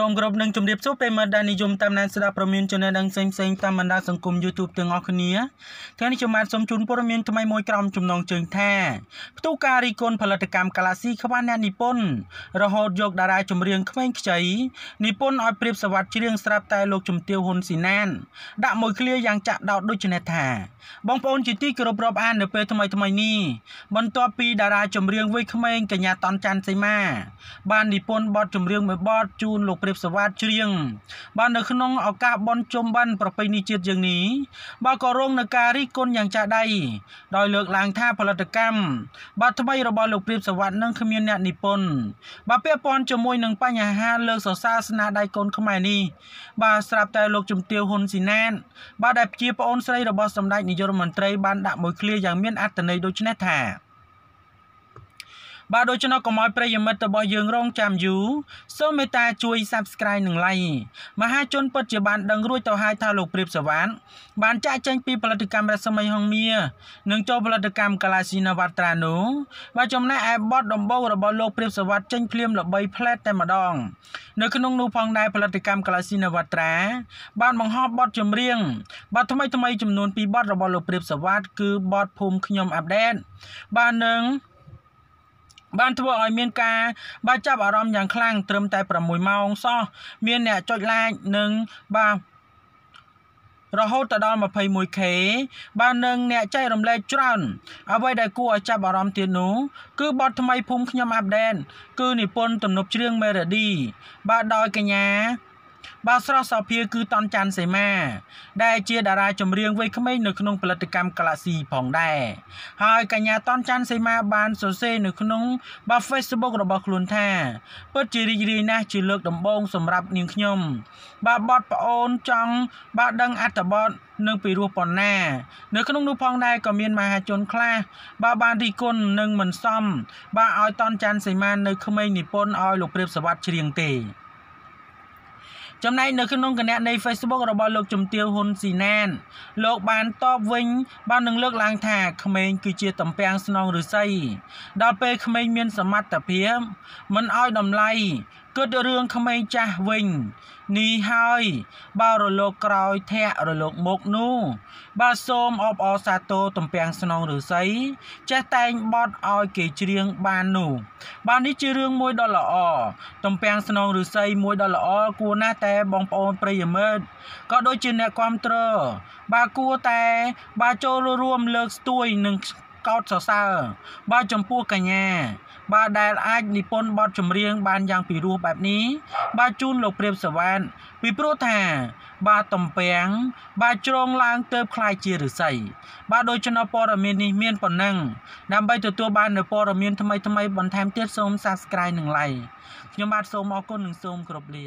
សូមគោរពនឹងជម្រាបសួរប្រិមត្តដែលនិយមតាមដានស្ដាប់ព័ត៌មានចំណេះដឹងផ្សេងៗតាមបណ្ដាសង្គម YouTube ទាំងអស់គ្នាថ្ងៃនេះខ្ញុំបាទសូមជូនព័ត៌មានថ្មីមួយក្រុមចំណងជើងថាផ្ទុះការរីកគុណផលិតកម្មកាឡាស៊ីខ្វះអ្នកនិពន្ធរហូតយកតារាចម្រៀងក្មេងខ្ចីនិពន្ធឲ្យប្រៀបសវត្តច្រៀងស្រាប់តែលោកជំទាវហ៊ុនស៊ីណាន ដាក់មួយឃ្លាយ៉ាងចាក់ដោតដូចនេះថាបងប្អូនជាទីគោរពរាប់អាននៅពេលថ្មីថ្មីនេះបន្ទាប់ពីតារាចម្រៀងវ័យក្មេងកញ្ញាតនច័ន្ទសីមា បាននិពន្ធបទចម្រៀងមួយបទជូនលោកព្រាបសវត្តច្រៀងបាទនៅក្នុងឱកាសបន់ជុំបិណ្ឌប្រពៃណីជាតិយើងនេះបាទក៏រងនឹងការរិះគន់យ៉ាងចាស់ដៃដោយលើកឡើង ថាផលិតកម្មបាទថ្មីរបស់លោកព្រាបសវត្តនឹងគ្មានអ្នកនិពន្ធបាទពាក់ព័ន្ធជាមួយនឹងបញ្ហាលើកសរសើរស្នាដៃកូនខ្មែរនេះបាទស្រាប់តែលោកជំទាវហ៊ុនស៊ីណាតបាទដែលជាប្អូនស្រីរបស់សម្ដេចនាយករដ្ឋមន្ត្រីបានដាក់មួយឃ្លាយ៉ាងមានអត្ថន័យដូចនេះថាបាទដូច្នោះកុំឲ្យប្រិយមិត្តរបស់យើងរងចាំយូរសូមមេត្តាជួយ Subscribe និង Like មហាជនពិតជាបានដឹងរួចទៅហើយថាលោកព្រាបសវណ្ណបានចាក់ចែងពីផលិតកម្មរស្មីហងមានិងចូលផលិតកម្មកាឡាស៊ីណាវ៉ាត្រាណូបាទចំណែកឯបតដំបូងរបស់លោកព្រាបសវណ្ណចេញភ្លាមល្បីផ្លែតតែម្ដងនៅក្នុងនោះផងដែរផលិតកម្មកាឡាស៊ីណាវ៉ាត្រាបានបង្ហោះបទចម្រៀងបាទថ្មីថ្មីចំនួន2បទរបស់លោកព្រាបសវណ្ណគឺបទភូមិខ្ញុំអាប់ដេតបាទនឹងបានធ្វើឲ្យមានការបាក់ចាប់អារម្មណ៍យ៉ាងខ្លាំងត្រឹមតែ6ម៉ោងសោះមានអ្នកចុច like និងបាទរហូតទៅដល់ 21k បាននឹងអ្នកចែករំលែកច្រើនអ្វីដែលគួរឲ្យចាប់អារម្មណ៍ទៀតនោះគឺបទថ្មីភូមិខ្ញុំអាប់ដេតគឺនិពន្ធទំនុកច្រៀង Melody បាទដោយកញ្ញាបាទស្រស់សោភាគឺតនច័ន្ទសេមាដែលជាតារាចម្រៀងវ័យក្មេងនៅក្នុងផលិតកម្មក្លាស៊ីផងដែរហើយកញ្ញាតនច័ន្ទសេមាបានសរសេរនៅក្នុងបាទ Facebook របស់ខ្លួនថាពិតជារីករាយណាស់ជាលើកដំបូង សម្រាប់នាងខ្ញុំ បាទបតប្អូនចង់បាទដឹងអត្ថបទនិងពីរោះប៉ុណ្ណានៅក្នុងនោះផងដែរក៏មានមហាជនខ្លះបើបានរីគុណនិងមិនសមបើឲ្យតនច័ន្ទសីមានៅក្មេងនិពន្ធឲ្យលោកព្រាបសវັດច្រៀងទេចំណែកនៅក្នុងគណៈនៃ Facebook របស់លោកជំទាវហ៊ុនស៊ីណានលោកបានតបវិញបាននឹងលើកឡើងថាក្មេងគឺជា តំពាំងស្នងឫស្សីដល់ពេលក្មេងមានសមត្ថភាពមិនអោយតម្លៃគិតរឿងក្មេងចាស់វិញនេះហើយបើរលកក្រោយធាក់រលកមុខនោះបើសូមអបអសាទរទំពាំងស្នងឬសីចេះតែងបត់ឲ្យគេច្រៀងបាននោះបាននេះជារឿងមួយដ៏ល្អទំពាំងស្នងឬសីមួយដ៏ល្អគួរណាស់តែបងប្អូនប្រិយមិត្តក៏ដូចជាអ្នកគ្រប់គ្រងបាទគួរតែបាទចូលរួម លើក ស្ទួយនិងកោតសរសើរបើចំពោះកញ្ញាបើដែលអាច និពន្ធបទចម្រៀងបានយ៉ាងពិរោះបែបនេះបើជូនលោកព្រាបសវណ្ណពីព្រោះថាបើតំពាំងបើជ្រងឡើងទៅខ្លាយជារិស័យបើដូច្នោះព័ត៌មាននេះមានប៉ុណ្ណឹងដើម្បីទទួលបាននូវព័ត៌មានថ្មីៗបន្ថែមទៀតសូម Subscribe និង Like ខ្ញុំបាទសូមអរគុណនិងសូមគោរពលា